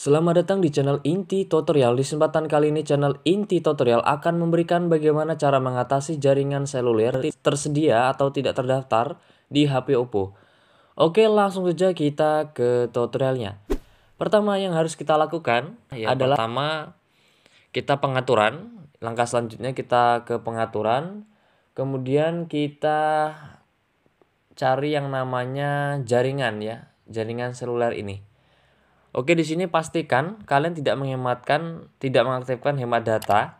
Selamat datang di channel Inti Tutorial. Di kesempatan kali ini channel Inti Tutorial akan memberikan bagaimana cara mengatasi jaringan seluler tersedia atau tidak terdaftar di HP Oppo. Oke, langsung saja kita ke tutorialnya. Pertama yang harus kita lakukan ya, adalah pertama kita pengaturan. Langkah selanjutnya kita ke pengaturan. Kemudian kita cari yang namanya jaringan ya, jaringan seluler ini. Oke, di sini pastikan kalian tidak menghematkan, tidak mengaktifkan hemat data.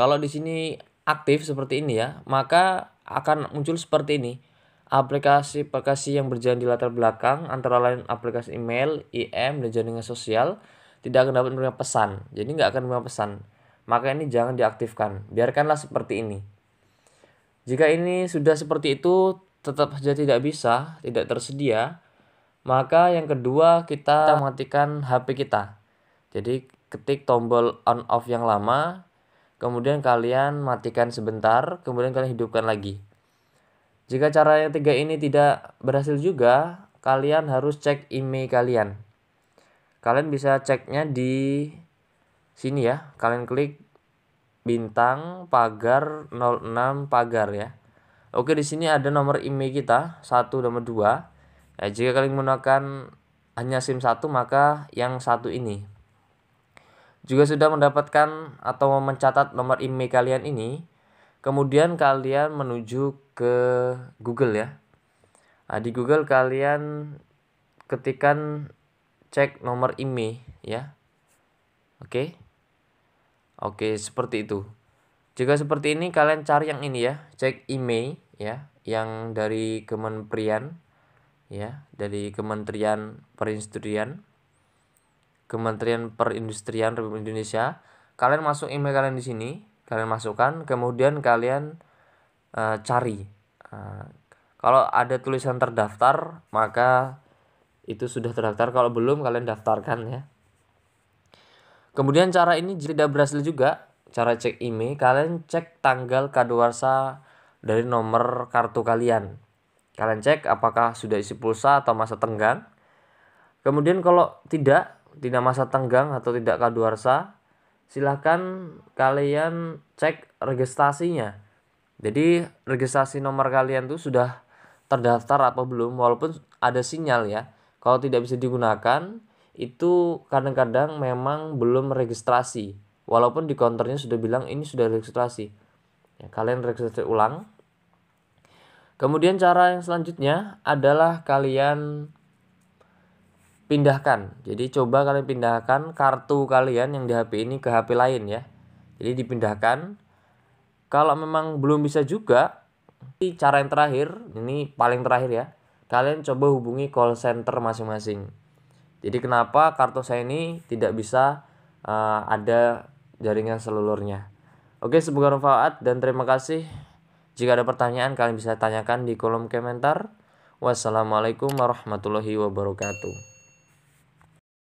Kalau di sini aktif seperti ini ya, maka akan muncul seperti ini. Aplikasi-aplikasi yang berjalan di latar belakang antara lain aplikasi email, IM, dan jaringan sosial tidak akan dapat menerima pesan. Jadi nggak akan menerima pesan. Maka ini jangan diaktifkan. Biarkanlah seperti ini. Jika ini sudah seperti itu, tetap saja tidak bisa, tidak tersedia, maka yang kedua kita, kita matikan HP kita. Jadi ketik tombol on off yang lama, kemudian kalian matikan sebentar, kemudian kalian hidupkan lagi. Jika cara yang tiga ini tidak berhasil juga, kalian harus cek email kalian. Kalian bisa ceknya di sini ya. Kalian klik bintang pagar 06 pagar ya. Oke, di sini ada nomor IMEI kita, 1 nomor 2. Ya, jika kalian menggunakan hanya SIM satu maka yang satu ini. Juga sudah mendapatkan atau mencatat nomor IMEI kalian ini, kemudian kalian menuju ke Google ya. Nah, di Google kalian ketikan cek nomor IMEI ya. Oke. Oke, seperti itu. Jika seperti ini kalian cari yang ini ya, cek IMEI ya, yang dari Kementerian ya dari Kementerian Perindustrian Kementerian Perindustrian Republik Indonesia kalian masuk email kalian di sini kalian masukkan kemudian kalian uh, cari uh, kalau ada tulisan terdaftar maka itu sudah terdaftar kalau belum kalian daftarkan ya kemudian cara ini tidak berhasil juga cara cek email kalian cek tanggal kadaluarsa dari nomor kartu kalian Kalian cek apakah sudah isi pulsa atau masa tenggang. Kemudian kalau tidak, tidak masa tenggang atau tidak kaduarsa silahkan kalian cek registrasinya. Jadi registrasi nomor kalian tuh sudah terdaftar apa belum walaupun ada sinyal ya. Kalau tidak bisa digunakan itu kadang-kadang memang belum registrasi. Walaupun di counternya sudah bilang ini sudah registrasi. Ya, kalian registrasi ulang Kemudian cara yang selanjutnya adalah kalian pindahkan. Jadi coba kalian pindahkan kartu kalian yang di HP ini ke HP lain ya. Jadi dipindahkan. Kalau memang belum bisa juga, cara yang terakhir, ini paling terakhir ya. Kalian coba hubungi call center masing-masing. Jadi kenapa kartu saya ini tidak bisa uh, ada jaringan selulurnya? Oke, semoga bermanfaat dan terima kasih. Jika ada pertanyaan, kalian bisa tanyakan di kolom komentar. Wassalamualaikum warahmatullahi wabarakatuh.